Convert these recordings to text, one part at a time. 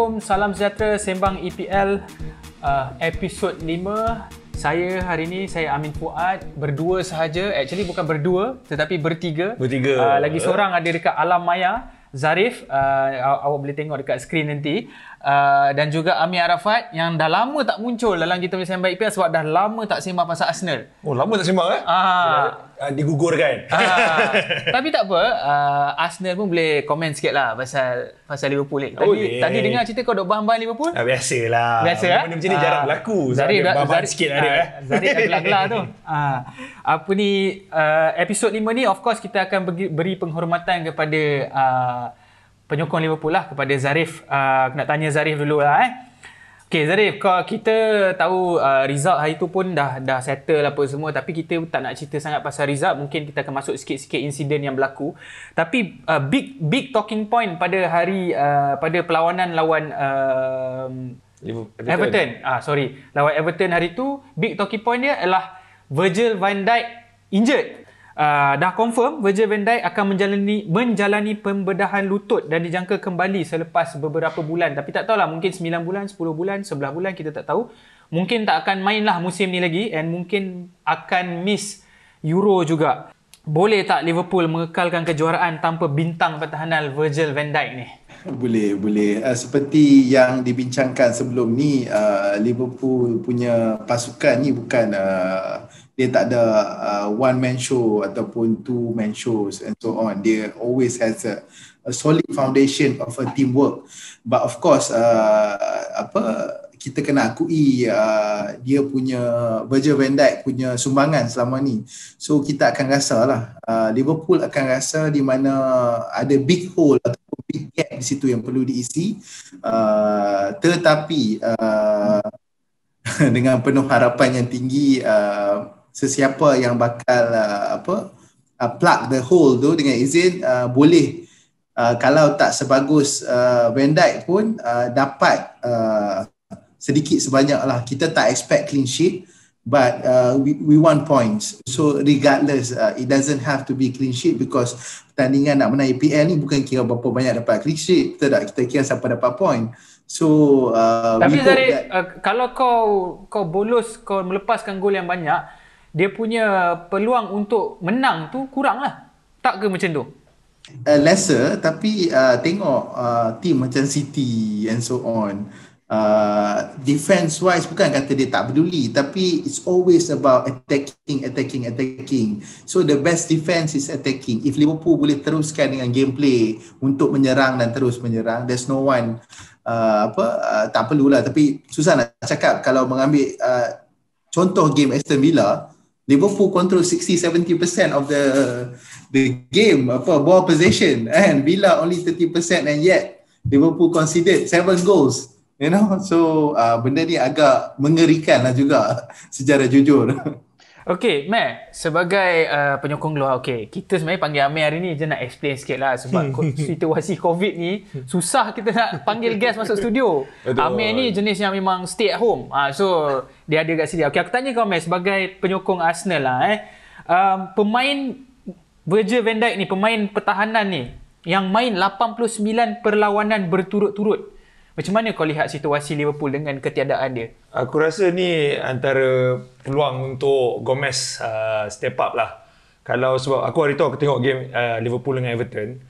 Assalamualaikum, salam sejahtera Sembang EPL uh, episod 5 Saya hari ini, saya Amin Fuad Berdua sahaja, actually bukan berdua Tetapi bertiga Bertiga uh, Lagi seorang ada dekat Alam Maya Zarif, uh, awak boleh tengok dekat skrin nanti uh, dan juga Ami Arafat yang dah lama tak muncul dalam kita punya sembang IPL sebab dah lama tak sembang pasal Arsenal. Oh, lama tak sembang eh? Ah. Uh, digugurkan. Uh, tapi tak apa, uh, Arsenal pun boleh komen sikit lah pasal, pasal Liverpool ni. Tadi, oh, yeah. tadi dengar cerita kau dok bahan-bahan Liverpool? Ah, biasalah. Biasa lah. Benda macam ni ah. jarang uh, berlaku. Zari, Zari, bahan Zari, sikit lah. eh. Zari dah gelar tu. Uh, apa ni, uh, episod 5 ni of course kita akan beri penghormatan kepada uh, penyokong Liverpool lah kepada Zarif. Uh, nak tanya Zarif dulu lah eh. Okay Zarif, kau, kita tahu uh, result hari tu pun dah dah settle lah apa semua tapi kita tak nak cerita sangat pasal result. Mungkin kita akan masuk sikit-sikit insiden yang berlaku. Tapi uh, big big talking point pada hari uh, pada perlawanan lawan uh, Everton. Everton. Ah sorry. Lawan Everton hari tu big talking point dia ialah Virgil van Dijk injured uh, dah confirm Virgil van Dijk akan menjalani menjalani pembedahan lutut dan dijangka kembali selepas beberapa bulan tapi tak tahulah mungkin 9 bulan 10 bulan 11 bulan kita tak tahu mungkin tak akan mainlah musim ni lagi and mungkin akan miss Euro juga boleh tak Liverpool mengekalkan kejuaraan tanpa bintang pertahanan Virgil van Dijk ni boleh boleh uh, seperti yang dibincangkan sebelum ni uh, Liverpool punya pasukan ni bukan uh, dia tak ada uh, one man show ataupun two man shows and so on dia always has a, a solid foundation of a teamwork but of course uh, apa kita kena akui uh, dia punya Virgil van Dijk punya sumbangan selama ni so kita akan rasalah uh, Liverpool akan rasa di mana ada big hole atau big gap di situ yang perlu diisi uh, tetapi uh, dengan penuh harapan yang tinggi uh, sesiapa yang bakal uh, apa uh, plug the hole tu dengan izin uh, boleh uh, kalau tak sebagus uh, Van Dijk pun uh, dapat uh, sedikit sebanyak lah kita tak expect clean sheet but uh, we, we want points so regardless uh, it doesn't have to be clean sheet because pertandingan nak menang EPL ni bukan kira berapa banyak dapat clean sheet kita tak kita kira siapa dapat point so uh, tapi dari uh, kalau kau kau bolos kau melepaskan gol yang banyak dia punya peluang untuk menang tu kurang lah. Tak ke macam tu? Uh, lesser tapi uh, tengok uh, team macam City and so on. Uh, ah, defense wise bukan kata dia tak peduli tapi it's always about attacking attacking attacking so the best defense is attacking if Liverpool boleh teruskan dengan gameplay untuk menyerang dan terus menyerang there's no one uh, apa uh, tak perlulah tapi susah nak cakap kalau mengambil uh, contoh game Aston Villa Liverpool control 60 70% of the the game apa ball possession and Villa only 30% and yet Liverpool conceded seven goals you know so uh, benda ni agak mengerikan lah juga sejarah jujur Okay, Mac, sebagai uh, penyokong luar, okay, kita sebenarnya panggil Amir hari ni je nak explain sikit lah sebab situasi COVID ni susah kita nak panggil guest masuk studio. Aduh. Amir ni jenis yang memang stay at home. Uh, so, dia ada kat sini. Okay, aku tanya kau, Mac, sebagai penyokong Arsenal lah eh, um, pemain Virgil van Dijk ni, pemain pertahanan ni yang main 89 perlawanan berturut-turut. Macam mana kau lihat situasi Liverpool dengan ketiadaan dia? Aku rasa ni antara peluang untuk Gomez uh, step up lah. Kalau sebab aku hari tu aku tengok game uh, Liverpool dengan Everton.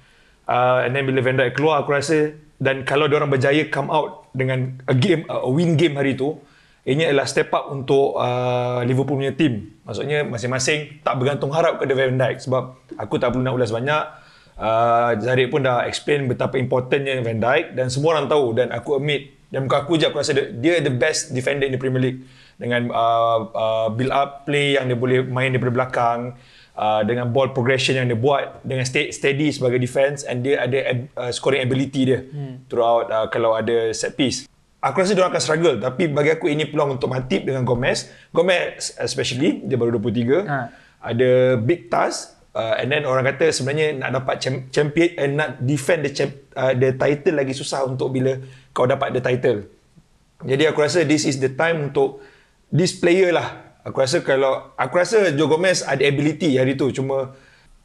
Uh, and then bila Van Dijk keluar aku rasa dan kalau dia orang berjaya come out dengan a game a win game hari tu ini adalah step up untuk uh, Liverpool punya team. Maksudnya masing-masing tak bergantung harap kepada Van Dijk sebab aku tak perlu nak ulas banyak uh, ah, Zahid pun dah explain betapa importantnya Van Dijk dan semua orang tahu dan aku admit dan muka aku je aku rasa dia, dia the best defender in the Premier League dengan uh, uh, build up play yang dia boleh main daripada belakang uh, dengan ball progression yang dia buat dengan stay, steady sebagai defense and dia ada ab, uh, scoring ability dia hmm. throughout uh, kalau ada set piece aku rasa dia akan struggle tapi bagi aku ini peluang untuk Matip dengan Gomez Gomez especially dia baru 23 ha. ada big task uh, and then orang kata sebenarnya nak dapat champion and eh, nak defend the champ, uh, the title lagi susah untuk bila kau dapat the title jadi aku rasa this is the time untuk this player lah aku rasa kalau aku rasa Joe Gomez ada ability hari tu cuma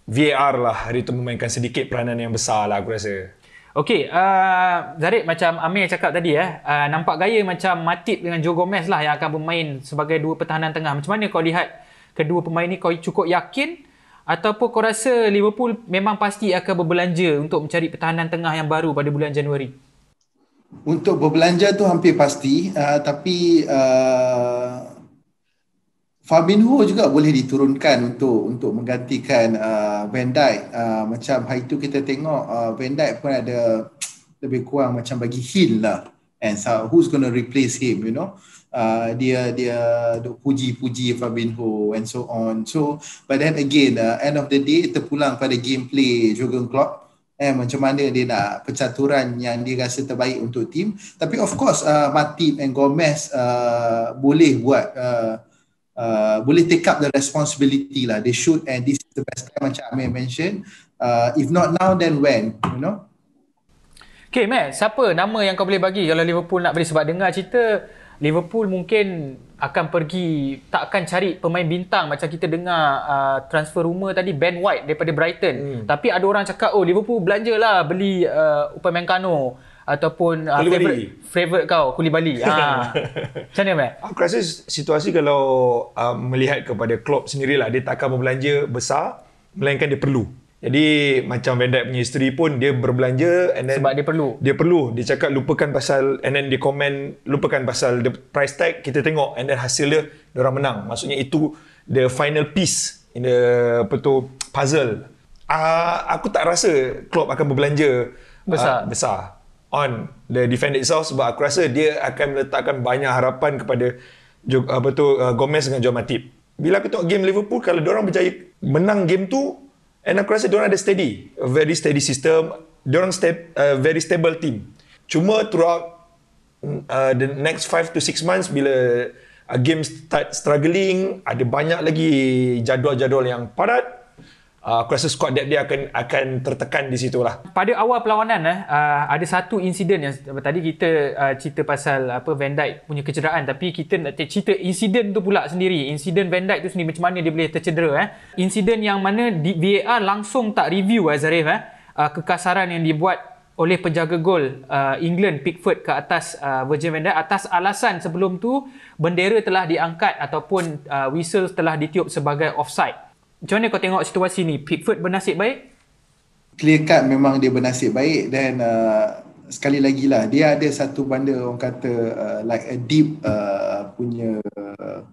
VAR lah hari tu memainkan sedikit peranan yang besar lah aku rasa Okay, uh, Zarek macam Amir yang cakap tadi eh, uh, nampak gaya macam Matip dengan Joe Gomez lah yang akan bermain sebagai dua pertahanan tengah. Macam mana kau lihat kedua pemain ni kau cukup yakin ataupun kau rasa Liverpool memang pasti akan berbelanja untuk mencari pertahanan tengah yang baru pada bulan Januari? Untuk berbelanja tu hampir pasti uh, tapi uh, Fabinho juga boleh diturunkan untuk untuk menggantikan uh, Van Dijk. Uh, macam hari tu kita tengok uh, Van Dijk pun ada lebih kurang macam bagi heel lah And so who's going to replace him, you know? Uh, dia dia puji puji Fabinho and so on. So, but then again, uh, end of the day, terpulang pada gameplay Jurgen Klopp. Eh, macam mana dia nak pencaturan yang dia rasa terbaik untuk tim. Tapi of course, uh, Matip and Gomez uh, boleh buat, uh, uh, boleh take up the responsibility lah. They should and this is the best time macam Amir mentioned. Uh, if not now, then when? You know? Okay, Matt, eh? siapa nama yang kau boleh bagi kalau Liverpool nak beli? Sebab dengar cerita, Liverpool mungkin akan pergi, tak akan cari pemain bintang macam kita dengar uh, transfer rumor tadi, Ben White daripada Brighton. Hmm. Tapi ada orang cakap, oh Liverpool belanjalah beli uh, Upamecano ataupun uh, favorite, favorite kau, Kuli Bali. Ah. Macam mana, Matt? Aku rasa situasi kalau uh, melihat kepada Klopp sendirilah, dia tak akan membelanja besar, melainkan dia perlu. Jadi macam Van Dyke punya isteri pun dia berbelanja and then sebab dia perlu. Dia perlu. Dia cakap lupakan pasal and then dia komen lupakan pasal the price tag kita tengok and then hasil dia dia orang menang. Maksudnya itu the final piece in the apa tu puzzle. Uh, aku tak rasa Klopp akan berbelanja ah, besar. Uh, besar on the defended itself sebab aku rasa dia akan meletakkan banyak harapan kepada apa tu uh, Gomez dengan Joao Matip. Bila aku tengok game Liverpool kalau dia orang berjaya menang game tu And aku rasa diorang ada steady, a very steady system. Diorang step, a very stable team. Cuma throughout mm, uh, the next 5 to 6 months bila a uh, game start struggling, ada banyak lagi jadual-jadual yang padat, Ah, aku rasa squad depth dia akan akan tertekan di situ lah. Pada awal perlawanan eh, ah, ada satu insiden yang tadi kita ah, cerita pasal apa Van Dijk punya kecederaan tapi kita nak cerita insiden tu pula sendiri. Insiden Van Dijk tu sendiri macam mana dia boleh tercedera eh. Insiden yang mana di VAR langsung tak review Azarif eh, eh. Kekasaran yang dibuat oleh penjaga gol uh, England Pickford ke atas uh, Virgil van Dijk atas alasan sebelum tu bendera telah diangkat ataupun uh, whistle telah ditiup sebagai offside macam mana kau tengok situasi ni? Pickford bernasib baik? Clear cut memang dia bernasib baik dan uh, sekali lagi lah dia ada satu benda orang kata uh, like a deep uh, punya uh,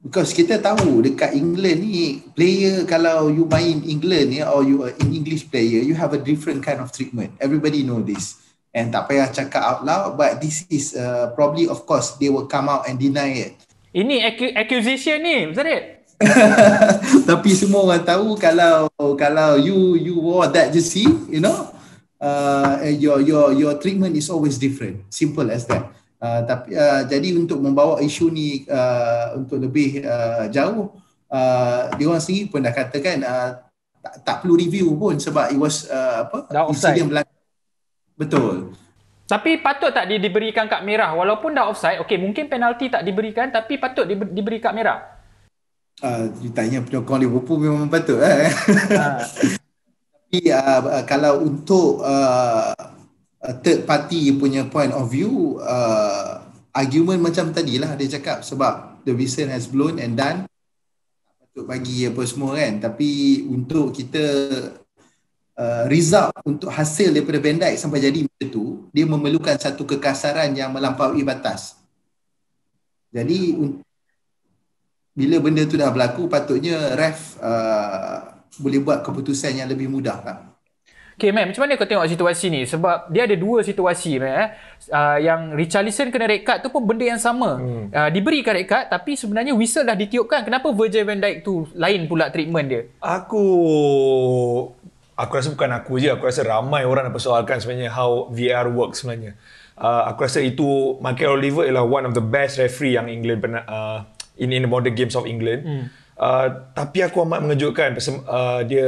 because kita tahu dekat England ni player kalau you main England ni or you an English player you have a different kind of treatment. Everybody know this and tak payah cakap out loud but this is uh, probably of course they will come out and deny it. Ini accusation ni, Zarid. Tapi semua orang tahu kalau kalau you you wore that jersey, you know, uh, your your your treatment is always different. Simple as that. Uh, tapi uh, jadi untuk membawa isu ni uh, untuk lebih uh, jauh uh, dia orang sendiri pun dah katakan uh, tak, tak perlu review pun sebab it was uh, apa insiden berlaku betul tapi patut tak dia diberikan kad merah walaupun dah offside okey mungkin penalti tak diberikan tapi patut diberi, diberi kad merah Uh, ah, ditanya penyokong Liverpool memang patut eh? uh. tapi uh, kalau untuk uh, third party punya point of view uh, argument macam tadi lah dia cakap sebab the vision has blown and done patut bagi apa semua kan tapi untuk kita uh, result untuk hasil daripada bandai sampai jadi macam tu dia memerlukan satu kekasaran yang melampaui batas jadi untuk bila benda tu dah berlaku patutnya ref uh, boleh buat keputusan yang lebih mudah lah. Okay, Mac, macam mana kau tengok situasi ni? Sebab dia ada dua situasi, Mac. Eh? Uh, yang Richarlison kena red card tu pun benda yang sama. Hmm. Uh, diberikan red card tapi sebenarnya whistle dah ditiupkan. Kenapa Virgil van Dijk tu lain pula treatment dia? Aku... Aku rasa bukan aku je. Aku rasa ramai orang yang persoalkan sebenarnya how VR works sebenarnya. Uh, aku rasa itu Michael Oliver ialah one of the best referee yang England pernah, uh, in in the modern games of England. Mm. Uh, tapi aku amat mengejutkan uh, dia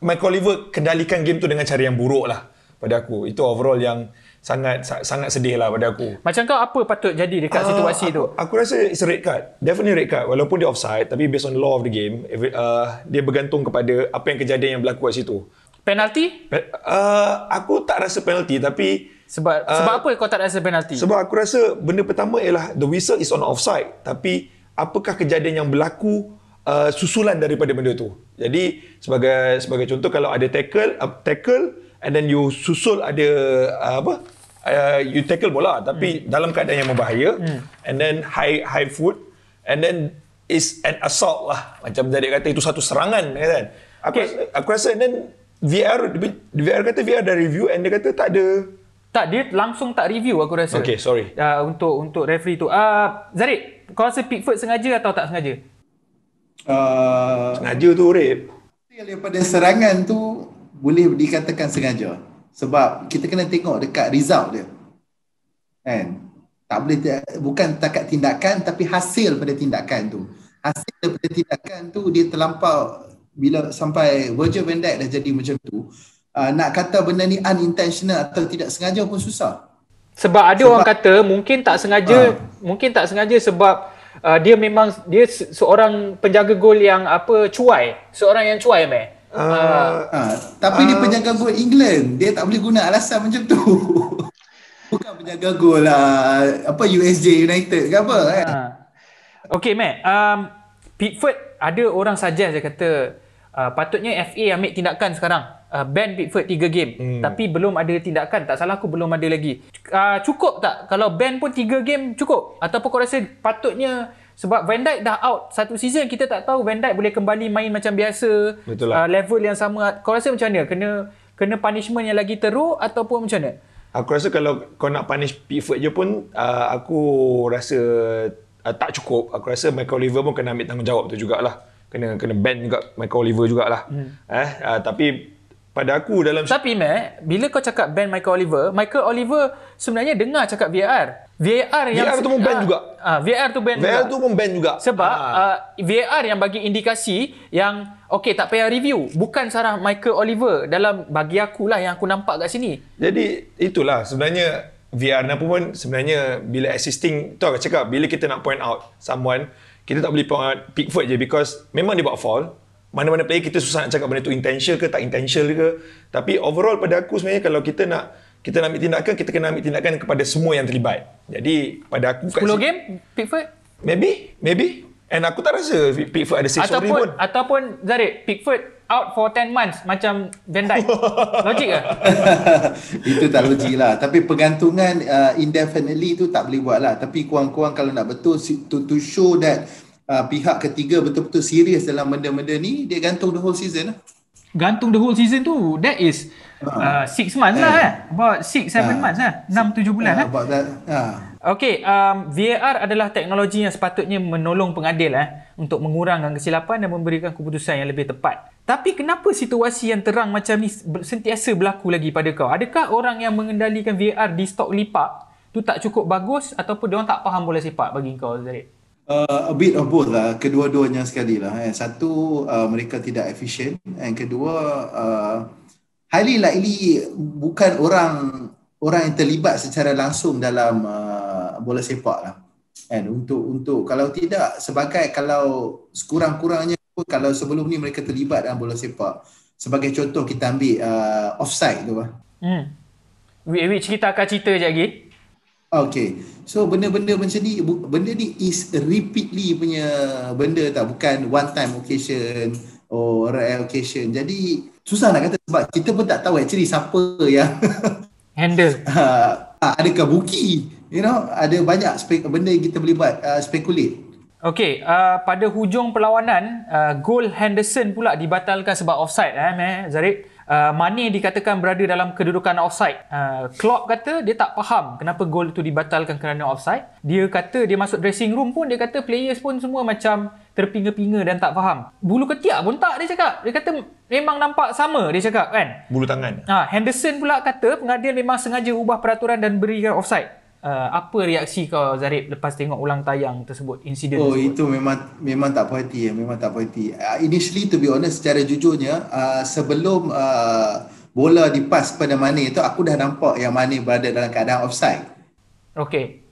Michael Oliver kendalikan game tu dengan cara yang buruk lah pada aku. Itu overall yang sangat sangat sedih lah pada aku. Macam kau apa patut jadi dekat uh, situasi aku, tu? Aku rasa it's a red card. Definitely red card. Walaupun dia offside tapi based on the law of the game, uh, dia bergantung kepada apa yang kejadian yang berlaku kat situ. Penalti? uh, aku tak rasa penalti, tapi sebab uh, sebab apa kau tak rasa penalti. Sebab aku rasa benda pertama ialah the whistle is on offside tapi apakah kejadian yang berlaku uh, susulan daripada benda tu. Jadi sebagai sebagai contoh kalau ada tackle uh, tackle and then you susul ada uh, apa? Uh, you tackle bola tapi hmm. dalam keadaan yang membahaya hmm. and then high high foot and then is an assault lah. Macam tadi kata itu satu serangan kan. Aku okay. aku rasa and then VR VR kata VR dah review and dia kata tak ada tak dia langsung tak review aku rasa. Okay sorry. Uh, untuk untuk referee tu. Ah uh, Zarid, kau rasa Pickford sengaja atau tak sengaja? Uh, sengaja tu Rip. Daripada serangan tu boleh dikatakan sengaja. Sebab kita kena tengok dekat result dia. Kan? Tak boleh bukan takat tindakan tapi hasil pada tindakan tu. Hasil daripada tindakan tu dia terlampau bila sampai Virgil van Dijk dah jadi macam tu uh, nak kata benda ni unintentional atau tidak sengaja pun susah sebab ada sebab, orang kata mungkin tak sengaja uh, mungkin tak sengaja sebab uh, dia memang dia seorang penjaga gol yang apa cuai seorang yang cuai meh Uh, uh, tapi uh, dia penjaga gol England Dia tak boleh guna alasan macam tu Bukan penjaga gol lah Apa USJ United ke apa kan uh, Okay meh, um, Pickford ada orang suggest dia kata uh, patutnya FA ambil tindakan sekarang uh, ban Pickford 3 game hmm. tapi belum ada tindakan tak salah aku belum ada lagi uh, cukup tak kalau ban pun 3 game cukup ataupun kau rasa patutnya sebab Van Dijk dah out satu season kita tak tahu Van Dijk boleh kembali main macam biasa uh, level yang sama kau rasa macam mana kena kena punishment yang lagi teruk ataupun macam mana aku rasa kalau kau nak punish Pickford je pun uh, aku rasa uh, tak cukup aku rasa Michael Oliver pun kena ambil tanggungjawab tu jugalah kena kena ban juga Michael Oliver jugalah. Hmm. Eh uh, tapi pada aku dalam Tapi Mac, bila kau cakap ban Michael Oliver, Michael Oliver sebenarnya dengar cakap VAR. VAR yang VAR tu pun ban ah, juga. Ah, uh, VAR tu ban juga. VAR tu pun ban juga. Sebab uh. Ah. Uh, VAR yang bagi indikasi yang okey tak payah review, bukan sarah Michael Oliver dalam bagi aku lah yang aku nampak kat sini. Jadi itulah sebenarnya VR ni pun sebenarnya bila assisting tu aku cakap bila kita nak point out someone kita tak boleh point Pickford je because memang dia buat foul mana-mana player kita susah nak cakap benda tu intentional ke tak intentional ke tapi overall pada aku sebenarnya kalau kita nak kita nak ambil tindakan kita kena ambil tindakan kepada semua yang terlibat jadi pada aku 10 kat game si- Pickford maybe maybe and aku tak rasa Pickford ada sesuatu pun ataupun Zarek Pickford out for 10 months macam Van Dijk. logik ke? Itu tak logik lah. Tapi pergantungan uh, indefinitely tu tak boleh buat lah. Tapi kurang-kurang kalau nak betul to, to show that uh, pihak ketiga betul-betul serius dalam benda-benda ni, dia gantung the whole season lah. Gantung the whole season tu, that is 6 ah. uh, uh, months eh. lah eh. About 6-7 uh, months lah. 6-7 bulan lah. About that, ah. Okay, um, VAR adalah teknologi yang sepatutnya menolong pengadil eh, untuk mengurangkan kesilapan dan memberikan keputusan yang lebih tepat. Tapi kenapa situasi yang terang macam ni sentiasa berlaku lagi pada kau? Adakah orang yang mengendalikan VR di stok lipat tu tak cukup bagus ataupun dia orang tak faham bola sepak bagi kau Zarek? Uh, a bit of both lah. Kedua-duanya sekali lah. Eh. Satu, uh, mereka tidak efisien. And kedua, uh, highly likely bukan orang orang yang terlibat secara langsung dalam uh, bola sepak lah. And untuk untuk kalau tidak sebagai kalau sekurang-kurangnya apa kalau sebelum ni mereka terlibat dalam bola sepak. Sebagai contoh kita ambil uh, offside tu lah. Hmm. Which, which kita akan cerita je lagi. Okay. So benda-benda macam ni, benda ni is repeatedly punya benda tak Bukan one time occasion or rare occasion. Jadi susah nak kata sebab kita pun tak tahu actually siapa yang handle. Uh, adakah buki? You know, ada banyak spek- benda yang kita boleh buat uh, speculate. Okey, uh, pada hujung perlawanan, uh, gol Henderson pula dibatalkan sebab offside eh, eh Zarid. Uh, Mane dikatakan berada dalam kedudukan offside. Uh, Klopp kata dia tak faham kenapa gol itu dibatalkan kerana offside. Dia kata dia masuk dressing room pun dia kata players pun semua macam terpinga-pinga dan tak faham. Bulu ketiak pun tak dia cakap. Dia kata memang nampak sama dia cakap kan. Bulu tangan. Ah Henderson pula kata pengadil memang sengaja ubah peraturan dan berikan offside uh, apa reaksi kau Zarif lepas tengok ulang tayang tersebut insiden oh, tersebut oh itu memang memang tak puati ya eh, memang tak puati uh, initially to be honest secara jujurnya uh, sebelum uh, bola dipas pada Mane itu aku dah nampak yang Mane berada dalam keadaan offside okey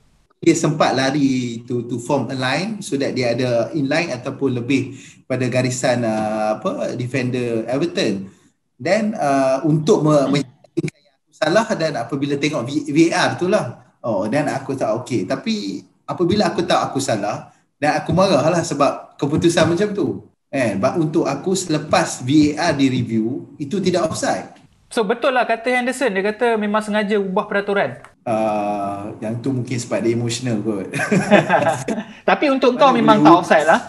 dia sempat lari to to form a line so that dia ada in line ataupun lebih pada garisan uh, apa defender Everton then uh, untuk me- hmm. salah dan apabila tengok VAR lah. Oh, dan aku tak okey. Tapi apabila aku tahu aku salah dan aku marahlah sebab keputusan macam tu. Eh, but untuk aku selepas VAR di review, itu tidak offside. So betul lah kata Henderson, dia kata memang sengaja ubah peraturan. Uh, yang tu mungkin sebab dia emotional kot. Tapi untuk kau Aduh, memang tak offside lah.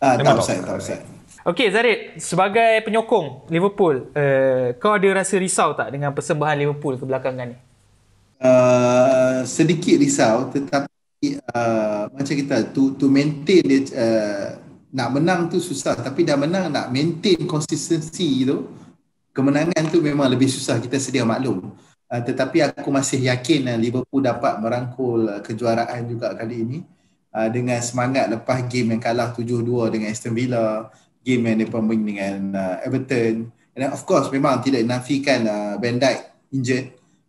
Ah, uh, tak offside, tak offside. Okay, Zarid, sebagai penyokong Liverpool, uh, kau ada rasa risau tak dengan persembahan Liverpool kebelakangan ni? Uh, Uh, sedikit risau tetapi uh, macam kita to to maintain dia uh, nak menang tu susah tapi dah menang nak maintain konsistensi tu kemenangan tu memang lebih susah kita sedia maklum uh, tetapi aku masih yakin uh, Liverpool dapat merangkul uh, kejuaraan juga kali ini uh, dengan semangat lepas game yang kalah 7-2 dengan Aston Villa game yang mereka main dengan uh, Everton and of course memang tidak nafikan uh, Van Dijk injured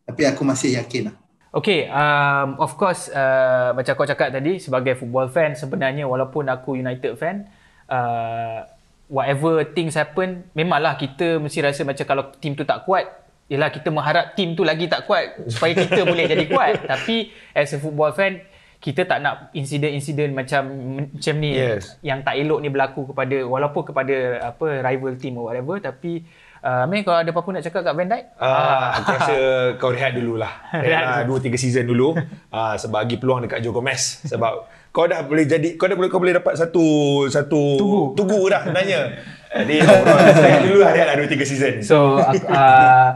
tapi aku masih yakin lah Okay, um, of course uh, macam kau cakap tadi sebagai football fan sebenarnya walaupun aku United fan uh, whatever things happen memanglah kita mesti rasa macam kalau tim tu tak kuat ialah kita mengharap tim tu lagi tak kuat supaya kita boleh jadi kuat tapi as a football fan kita tak nak insiden-insiden macam macam ni yes. yang tak elok ni berlaku kepada walaupun kepada apa rival team or whatever tapi Uh, Amir, kau ada apa-apa nak cakap kat Van Dyke? Uh, ah, aku rasa kau rehat dululah. Rehat uh, ah, 2-3 season dulu. Uh, sebab bagi peluang dekat Joe Gomez. Sebab kau dah boleh jadi, kau dah boleh, kau boleh dapat satu satu tugu, tugu dah sebenarnya. jadi, kau rehat dulu lah. Rehat lah 2-3 season. So, uh,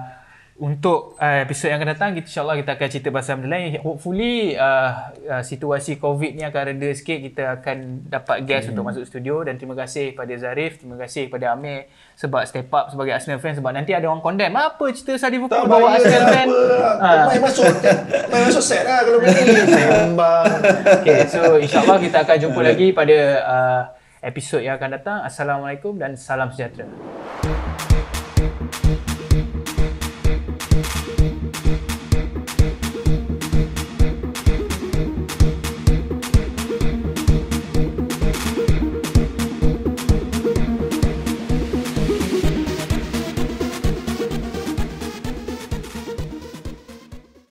untuk uh, episod yang akan datang kita insyaallah kita akan cerita pasal benda lain hopefully uh, uh, situasi covid ni akan reda sikit kita akan dapat guest okay. Hmm. untuk masuk studio dan terima kasih kepada Zarif terima kasih kepada Amir sebab step up sebagai Arsenal fan sebab nanti ada orang condemn apa cerita Sadi Fuku bawa Arsenal lah, fan tak lah. ah. main masuk main masuk set lah kalau begini sembang okay, so insyaallah kita akan jumpa lagi pada uh, episod yang akan datang assalamualaikum dan salam sejahtera